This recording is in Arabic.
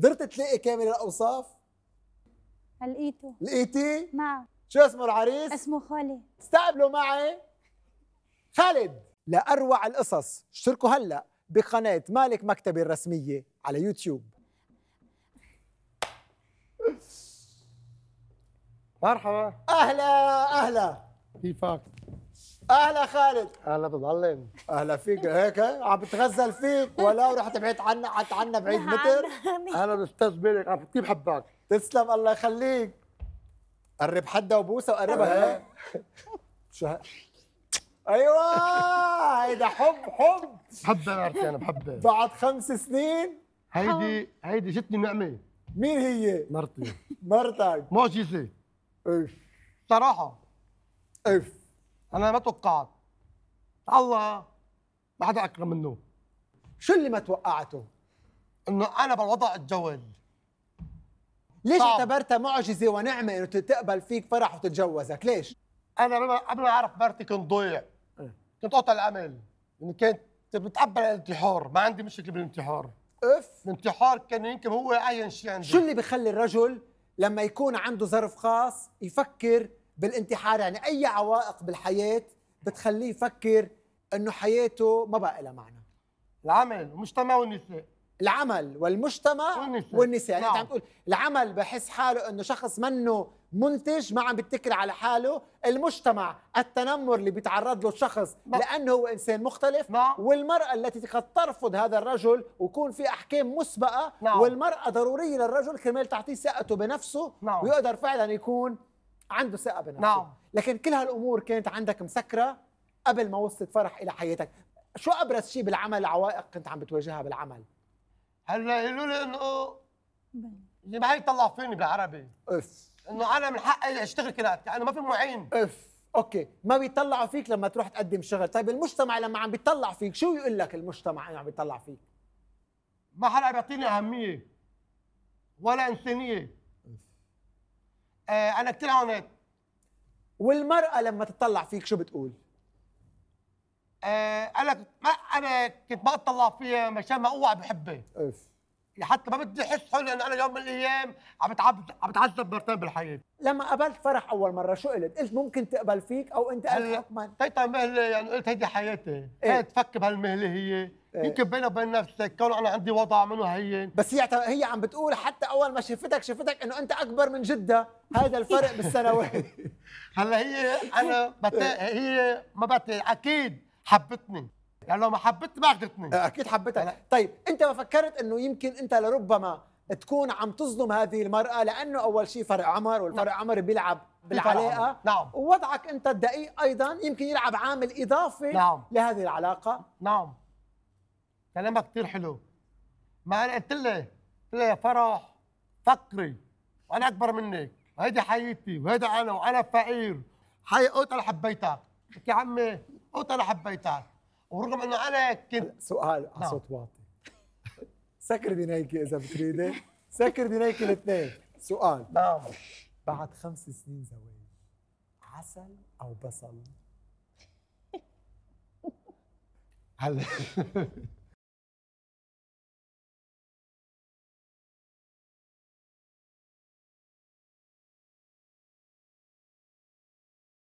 قدرت تلاقي كامل الاوصاف؟ لقيته لقيتيه؟ نعم شو اسمه العريس؟ اسمه خالد استقبلوا معي خالد لأروع القصص اشتركوا هلأ بقناة مالك مكتبي الرسمية على يوتيوب مرحبا أهلا أهلا كيفك؟ اهلا خالد اهلا بضلم اهلا فيك هيك عم بتغزل فيك ولا رح تبعد عنا قعدت عنا بعيد نعم. متر اهلا استاذ ملك عم كثير بحبك تسلم الله يخليك قرب حدا وبوسه وقربها هيك شو ايوه هيدا حب حب بحب انا عرفتي انا بحبها بعد خمس سنين هيدي هيدي جتني نعمه مين هي؟ مرتي مرتك معجزه اف صراحه اف انا ما توقعت الله ما حدا اكرم منه شو اللي ما توقعته؟ انه انا بالوضع اتجوز ليش صعب. اعتبرتها معجزه ونعمه انه تقبل فيك فرح وتتجوزك ليش؟ انا قبل ما اعرف مرتي كنت ضيع إيه. كنت قطع الامل اني يعني كنت بتقبل الانتحار ما عندي مشكله بالانتحار اف الانتحار كان يمكن هو اعين شيء عندي شو اللي بخلي الرجل لما يكون عنده ظرف خاص يفكر بالانتحار يعني اي عوائق بالحياه بتخليه يفكر انه حياته ما بقى لها معنى العمل المجتمع والنساء العمل والمجتمع والنساء, والنساء. نعم. يعني انت نعم. عم تقول العمل بحس حاله انه شخص منه منتج ما عم بيتكل على حاله المجتمع التنمر اللي بيتعرض له الشخص نعم. لانه هو انسان مختلف نعم. والمراه التي قد ترفض هذا الرجل ويكون في احكام مسبقه نعم. والمراه ضروريه للرجل كرمال تعطيه ثقته بنفسه نعم. ويقدر فعلا يكون عنده ثقه بنفسه نعم. لكن كل هالامور كانت عندك مسكره قبل ما وصلت فرح الى حياتك شو ابرز شيء بالعمل عوائق كنت عم بتواجهها بالعمل هلا قالوا لي انه اللي ما يطلع فيني بالعربي اف انه انا من حقي اشتغل كلات يعني ما في معين اف اوكي ما بيطلعوا فيك لما تروح تقدم شغل طيب المجتمع لما عم بيطلع فيك شو يقول لك المجتمع انه عم بيطلع فيك ما حدا بيعطيني اهميه ولا انسانيه آه، انا كثير هونات والمرأة لما تطلع فيك شو بتقول؟ آه، انا ما انا كنت بطلع فيها مشان ما اوعى بحبها اف حتى ما بدي احس حلو انه انا يوم من الايام عم بتعذب عم بتعذب مرتين بالحياه لما قابلت فرح اول مره شو قلت؟ قلت ممكن تقبل فيك او انت قلت حكما تيتا مهله يعني قلت هيدي حياتي إيه؟ تفكر تفك بهالمهله هي إيه؟ يمكن بيني وبين نفسك كون انا عندي وضع منه هين بس هي هي عم بتقول حتى اول ما شفتك شفتك انه انت اكبر من جدها هذا الفرق بالسنوات هلا هي انا بت... إيه. هي ما بت... اكيد حبتني يعني لو ما حبيت ما اخذتني أه، اكيد حبيتها طيب انت ما فكرت انه يمكن انت لربما تكون عم تظلم هذه المرأة لأنه أول شيء فرق عمر والفرق نعم. عمر بيلعب بالعلاقة نعم ووضعك أنت الدقيق أيضا يمكن يلعب عامل إضافي نعم. لهذه العلاقة نعم كلامك كثير حلو ما أنا قلت لي قلت لي يا فرح فكري وأنا أكبر منك وهيدي حياتي وهيدا أنا وأنا فقير حي قلت أنا حبيتك يا عمي قلت أنا حبيتك ورغم انه انا كنت سؤال آه، على نعم. صوت واطي سكر دينيكي اذا بتريدي سكر دينيكي الاثنين سؤال نعم بعد خمس سنين زواج عسل او بصل هلا